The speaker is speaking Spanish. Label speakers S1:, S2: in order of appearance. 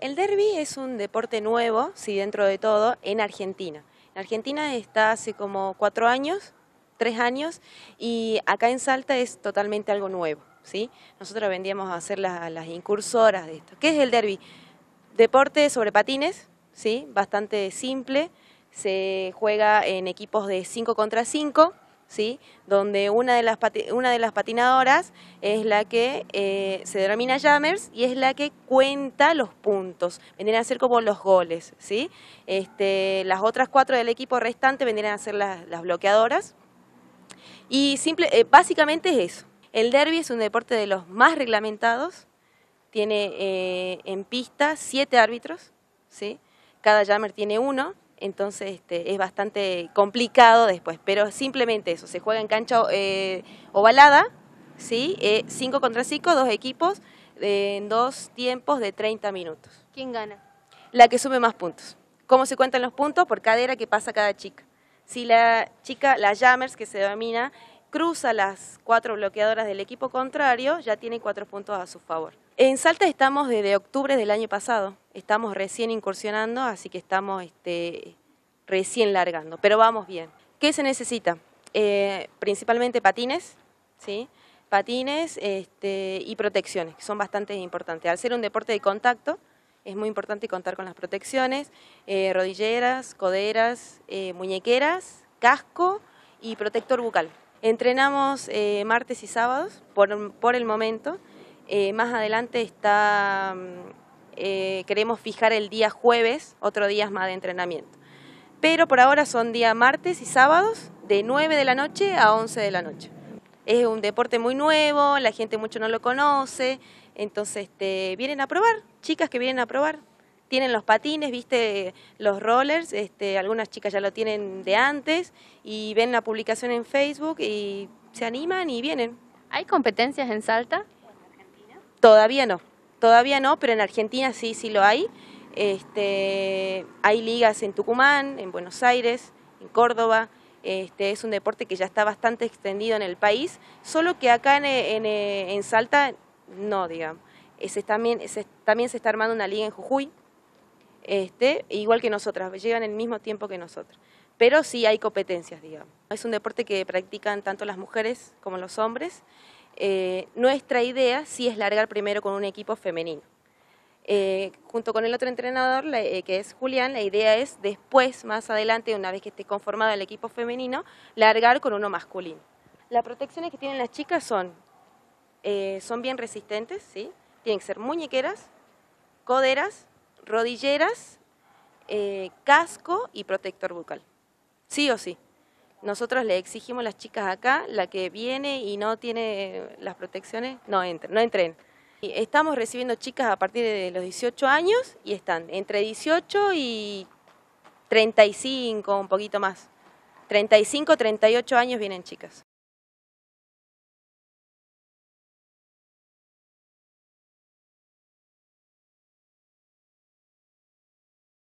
S1: el derby es un deporte nuevo, si dentro de todo, en Argentina. En Argentina está hace como cuatro años, tres años, y acá en Salta es totalmente algo nuevo, ¿sí? Nosotros vendíamos a hacer las, las incursoras de esto. ¿Qué es el derby? Deporte sobre patines, ¿sí? Bastante simple. Se juega en equipos de cinco contra cinco. ¿sí? donde una de, las una de las patinadoras es la que eh, se denomina Jammers y es la que cuenta los puntos, vendrían a ser como los goles. ¿sí? Este, las otras cuatro del equipo restante vendrían a ser las, bloqueadoras. Y eh, básicamente es eso. El derby es un deporte de los más reglamentados, tiene eh, en pista siete árbitros, ¿sí? cada Jammer tiene uno, entonces este, es bastante complicado después, pero simplemente eso, se juega en cancha eh, ovalada, ¿sí? 5 eh, contra 5, dos equipos, eh, en dos tiempos de 30 minutos. ¿Quién gana? La que sume más puntos. ¿Cómo se cuentan los puntos? Por cadera que pasa cada chica. Si la chica, la Jammers, que se domina, cruza las cuatro bloqueadoras del equipo contrario, ya tiene cuatro puntos a su favor. En Salta estamos desde octubre del año pasado, estamos recién incursionando, así que estamos este, recién largando, pero vamos bien. ¿Qué se necesita? Eh, principalmente patines, ¿sí? patines este, y protecciones, que son bastante importantes. Al ser un deporte de contacto, es muy importante contar con las protecciones, eh, rodilleras, coderas, eh, muñequeras, casco y protector bucal. Entrenamos martes y sábados por el momento. Eh, más adelante está, mm, eh, queremos fijar el día jueves, otro día más de entrenamiento. Pero por ahora son día martes y sábados de 9 de la noche a 11 de la noche. Es un deporte muy nuevo, la gente mucho no lo conoce, entonces este, vienen a probar, chicas que vienen a probar. Tienen los patines, viste, los rollers, este, algunas chicas ya lo tienen de antes y ven la publicación en Facebook y se animan y vienen. ¿Hay competencias en Salta? Todavía no, todavía no, pero en Argentina sí, sí lo hay. Este, hay ligas en Tucumán, en Buenos Aires, en Córdoba. Este, es un deporte que ya está bastante extendido en el país, solo que acá en, Salta no, digamos. también, también se está armando una liga en Jujuy, este, igual que nosotras, llegan el mismo tiempo que nosotros. Pero sí hay competencias, digamos. Es un deporte que practican tanto las mujeres como los hombres. Eh, nuestra idea sí es largar primero con un equipo femenino. Eh, junto con el otro entrenador, eh, que es Julián, la idea es después, más adelante, una vez que esté conformado el equipo femenino, largar con uno masculino. Las protecciones que tienen las chicas son, son bien resistentes, ¿sí? tienen que ser muñequeras, coderas, rodilleras, casco y protector bucal. Sí o sí. Nosotros le exigimos las chicas acá, la que viene y no tiene las protecciones, no entren, no entren. Estamos recibiendo chicas a partir de los 18 años y están entre 18 y 35, un poquito más. 35, 38 años vienen chicas.